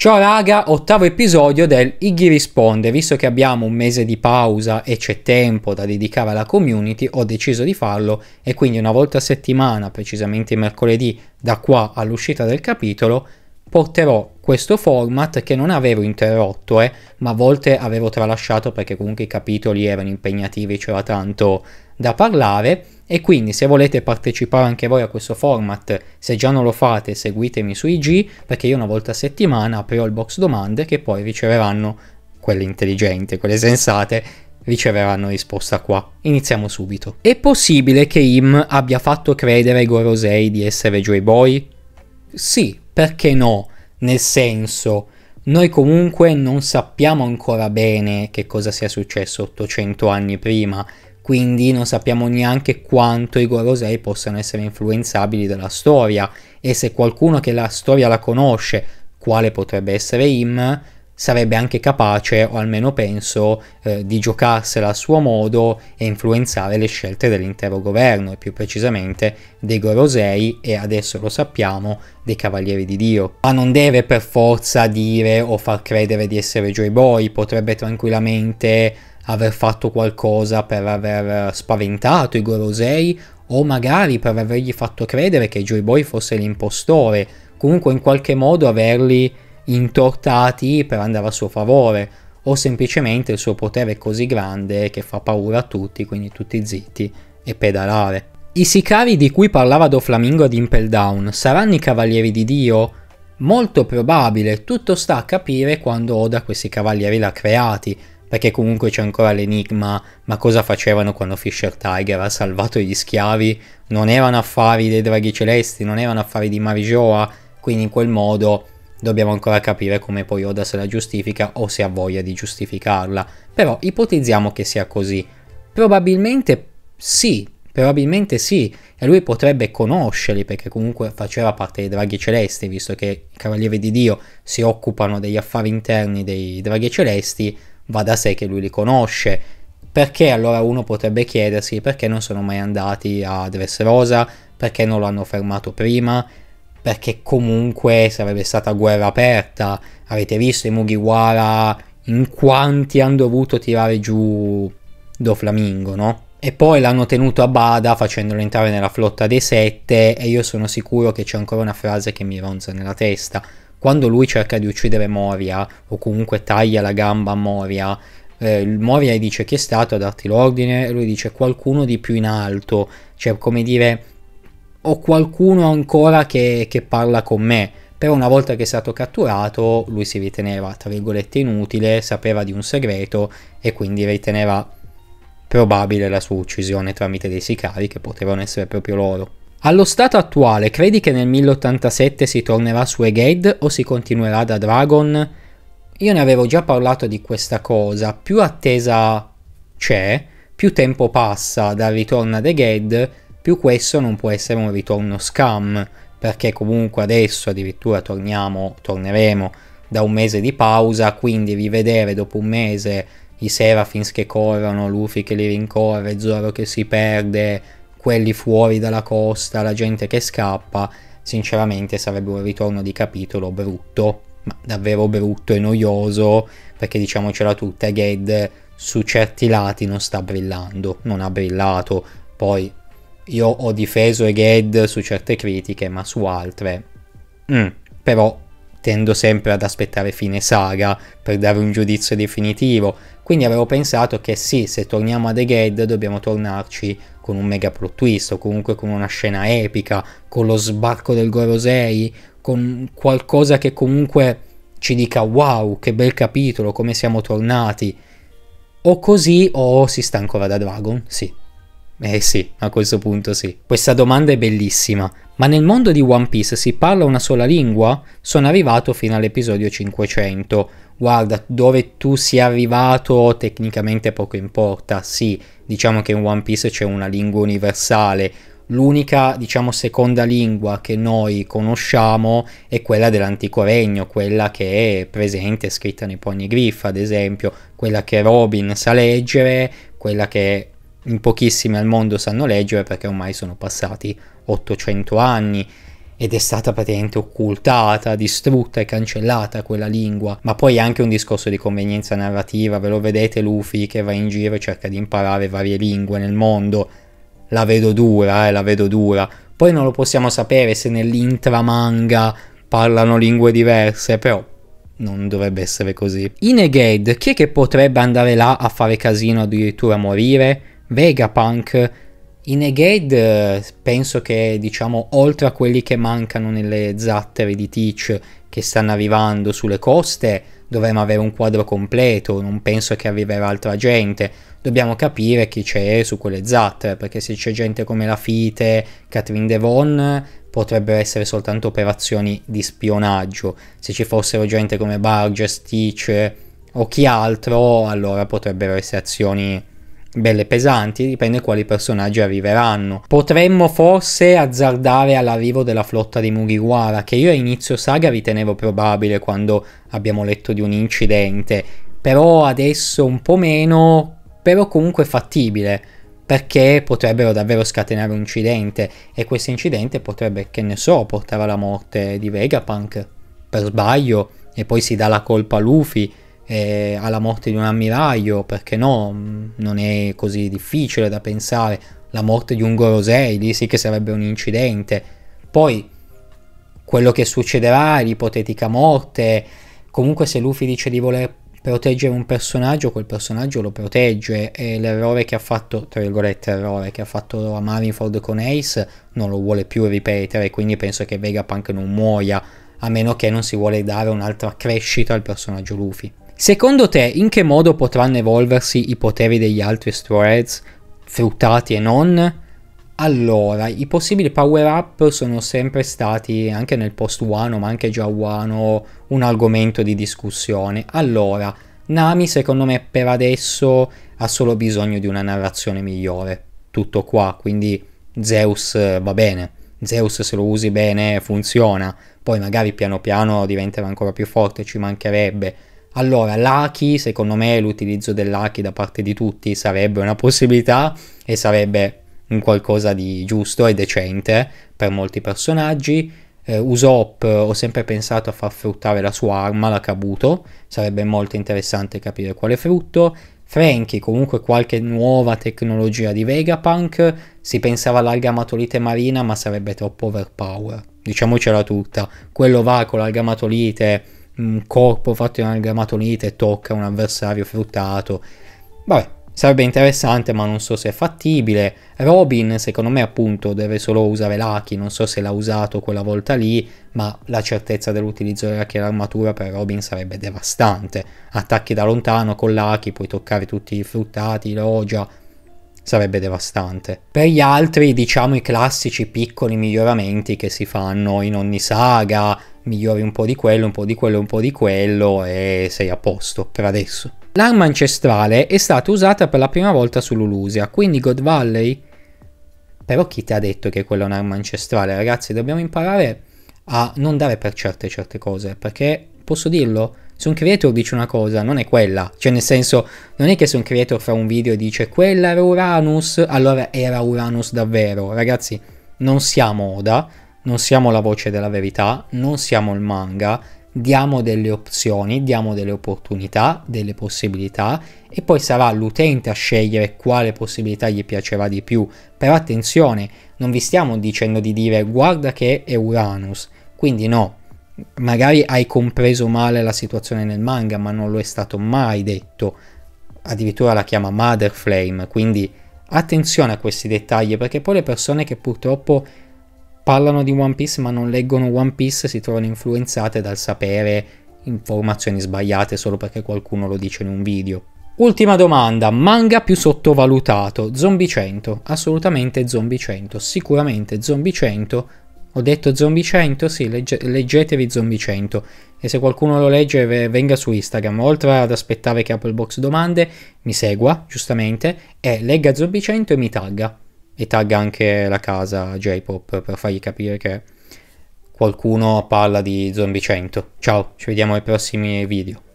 Ciao raga, ottavo episodio del Iggy Risponde, visto che abbiamo un mese di pausa e c'è tempo da dedicare alla community, ho deciso di farlo e quindi una volta a settimana, precisamente mercoledì, da qua all'uscita del capitolo, porterò questo format che non avevo interrotto, eh, ma a volte avevo tralasciato perché comunque i capitoli erano impegnativi, c'era tanto da parlare e quindi se volete partecipare anche voi a questo format, se già non lo fate seguitemi su IG perché io una volta a settimana aprirò il box domande che poi riceveranno quelle intelligenti, quelle sensate riceveranno risposta qua. Iniziamo subito. È possibile che Im abbia fatto credere ai Gorosei di essere Joy Boy? Sì, perché no? Nel senso, noi comunque non sappiamo ancora bene che cosa sia successo 800 anni prima quindi non sappiamo neanche quanto i Gorosei possano essere influenzabili dalla storia e se qualcuno che la storia la conosce, quale potrebbe essere Im, sarebbe anche capace, o almeno penso, eh, di giocarsela a suo modo e influenzare le scelte dell'intero governo, e più precisamente dei Gorosei e adesso lo sappiamo, dei Cavalieri di Dio. Ma non deve per forza dire o far credere di essere Joy Boy, potrebbe tranquillamente aver fatto qualcosa per aver eh, spaventato i Gorosei o magari per avergli fatto credere che Joy Boy fosse l'impostore, comunque in qualche modo averli intortati per andare a suo favore o semplicemente il suo potere è così grande che fa paura a tutti, quindi tutti zitti e pedalare. I sicari di cui parlava Doflamingo ad Impel Down saranno i cavalieri di Dio? Molto probabile, tutto sta a capire quando Oda questi cavalieri l'ha creati, perché comunque c'è ancora l'enigma, ma cosa facevano quando Fisher Tiger ha salvato gli schiavi? Non erano affari dei draghi celesti, non erano affari di Marijoa, quindi in quel modo dobbiamo ancora capire come poi Oda se la giustifica o se ha voglia di giustificarla. Però ipotizziamo che sia così. Probabilmente sì, probabilmente sì, e lui potrebbe conoscerli perché comunque faceva parte dei draghi celesti, visto che i Cavalieri di Dio si occupano degli affari interni dei draghi celesti, va da sé che lui li conosce. Perché allora uno potrebbe chiedersi perché non sono mai andati a Dressrosa, perché non lo hanno fermato prima, perché comunque sarebbe stata guerra aperta. Avete visto i Mugiwara in quanti hanno dovuto tirare giù Do Flamingo, no? E poi l'hanno tenuto a bada facendolo entrare nella flotta dei sette e io sono sicuro che c'è ancora una frase che mi ronza nella testa quando lui cerca di uccidere Moria o comunque taglia la gamba a Moria, eh, Moria dice chi è stato a darti l'ordine e lui dice qualcuno di più in alto, cioè come dire ho qualcuno ancora che, che parla con me. Però una volta che è stato catturato lui si riteneva tra virgolette inutile, sapeva di un segreto e quindi riteneva probabile la sua uccisione tramite dei sicari che potevano essere proprio loro. Allo stato attuale, credi che nel 1087 si tornerà su Egade o si continuerà da Dragon? Io ne avevo già parlato di questa cosa, più attesa c'è, più tempo passa dal ritorno ad Egade, più questo non può essere un ritorno scam, perché comunque adesso addirittura torniamo, torneremo da un mese di pausa, quindi rivedere dopo un mese i Seraphins che corrono, Luffy che li rincorre, Zoro che si perde, quelli fuori dalla costa, la gente che scappa, sinceramente sarebbe un ritorno di capitolo brutto, ma davvero brutto e noioso, perché diciamocela tutta, Ged su certi lati non sta brillando, non ha brillato, poi io ho difeso Eged su certe critiche, ma su altre. Mm, però tendo sempre ad aspettare fine saga per dare un giudizio definitivo, quindi avevo pensato che sì, se torniamo a The Gate dobbiamo tornarci con un mega plot twist o comunque con una scena epica, con lo sbarco del Gorosei, con qualcosa che comunque ci dica wow, che bel capitolo, come siamo tornati. O così o si sta ancora da Dragon, sì. Eh sì, a questo punto sì. Questa domanda è bellissima. Ma nel mondo di One Piece si parla una sola lingua? Sono arrivato fino all'episodio 500. Guarda, dove tu sia arrivato tecnicamente poco importa. Sì, diciamo che in One Piece c'è una lingua universale. L'unica, diciamo, seconda lingua che noi conosciamo è quella dell'antico regno, quella che è presente scritta nei ponigriff, ad esempio, quella che Robin sa leggere, quella che in pochissimi al mondo sanno leggere perché ormai sono passati 800 anni ed è stata praticamente occultata, distrutta e cancellata quella lingua. Ma poi è anche un discorso di convenienza narrativa, ve lo vedete Luffy che va in giro e cerca di imparare varie lingue nel mondo. La vedo dura, eh, la vedo dura. Poi non lo possiamo sapere se nell'intramanga parlano lingue diverse, però non dovrebbe essere così. Inegade, chi è che potrebbe andare là a fare casino addirittura a morire? Vegapunk. I Negade eh, penso che diciamo oltre a quelli che mancano nelle zattere di Teach che stanno arrivando sulle coste dovremmo avere un quadro completo, non penso che arriverà altra gente, dobbiamo capire chi c'è su quelle zattere perché se c'è gente come la Fite, Catherine Devon potrebbero essere soltanto operazioni di spionaggio, se ci fossero gente come Burgess, Teach eh, o chi altro allora potrebbero essere azioni belle pesanti, dipende quali personaggi arriveranno. Potremmo forse azzardare all'arrivo della flotta di Mugiwara, che io a inizio saga ritenevo probabile quando abbiamo letto di un incidente, però adesso un po' meno, però comunque fattibile perché potrebbero davvero scatenare un incidente e questo incidente potrebbe, che ne so, portare alla morte di Vegapunk per sbaglio e poi si dà la colpa a Luffy eh, alla morte di un ammiraglio, perché no, mm, non è così difficile da pensare, la morte di un Gorosei, lì sì che sarebbe un incidente. Poi quello che succederà, l'ipotetica morte, comunque se Luffy dice di voler proteggere un personaggio, quel personaggio lo protegge e l'errore che ha fatto, tra virgolette errore, che ha fatto a Marineford con Ace non lo vuole più ripetere, quindi penso che Vegapunk non muoia, a meno che non si vuole dare un'altra crescita al personaggio Luffy. Secondo te, in che modo potranno evolversi i poteri degli altri swords, fruttati e non? Allora, i possibili power up sono sempre stati, anche nel post Wano, ma anche già Wano, un argomento di discussione. Allora, Nami secondo me per adesso ha solo bisogno di una narrazione migliore. Tutto qua, quindi Zeus eh, va bene. Zeus se lo usi bene funziona, poi magari piano piano diventerà ancora più forte, ci mancherebbe, allora, l'Aki, secondo me l'utilizzo dell'Aki da parte di tutti sarebbe una possibilità e sarebbe un qualcosa di giusto e decente per molti personaggi. Eh, Usopp ho sempre pensato a far fruttare la sua arma, la Kabuto, sarebbe molto interessante capire quale frutto. Franky, comunque qualche nuova tecnologia di Vegapunk, si pensava all'algamatolite marina ma sarebbe troppo overpower. Diciamocela tutta, quello va con l'algamatolite un corpo fatto in amalgamatonite e tocca un avversario fruttato. Vabbè, sarebbe interessante ma non so se è fattibile. Robin secondo me appunto deve solo usare l'Aki, non so se l'ha usato quella volta lì, ma la certezza dell'utilizzo dell'Aki all'armatura per Robin sarebbe devastante. Attacchi da lontano con l'Aki, puoi toccare tutti i fruttati, l'Ogia, sarebbe devastante. Per gli altri diciamo i classici piccoli miglioramenti che si fanno in ogni saga, migliori un po' di quello, un po' di quello, un po' di quello e sei a posto per adesso. L'arma ancestrale è stata usata per la prima volta sull'Ulusia, quindi God Valley... Però chi ti ha detto che quella è un'arma ancestrale? Ragazzi, dobbiamo imparare a non dare per certe certe cose, perché posso dirlo? Se un creator dice una cosa, non è quella. Cioè, nel senso, non è che se un creator fa un video e dice quella era Uranus, allora era Uranus davvero. Ragazzi, non siamo Oda, non siamo la voce della verità, non siamo il manga, diamo delle opzioni, diamo delle opportunità, delle possibilità e poi sarà l'utente a scegliere quale possibilità gli piacerà di più. Però attenzione, non vi stiamo dicendo di dire guarda che è Uranus, quindi no, magari hai compreso male la situazione nel manga ma non lo è stato mai detto, addirittura la chiama Mother Flame, quindi attenzione a questi dettagli perché poi le persone che purtroppo parlano di One Piece ma non leggono One Piece si trovano influenzate dal sapere informazioni sbagliate solo perché qualcuno lo dice in un video. Ultima domanda, manga più sottovalutato, Zombie 100, assolutamente Zombie 100, sicuramente Zombie 100, ho detto Zombie 100, sì, legge- leggetevi Zombie 100 e se qualcuno lo legge venga su Instagram, oltre ad aspettare che apro il box domande, mi segua, giustamente, e legga Zombie 100 e mi tagga, e tagga anche la casa J-Pop per fargli capire che qualcuno parla di Zombie 100. Ciao, ci vediamo ai prossimi video.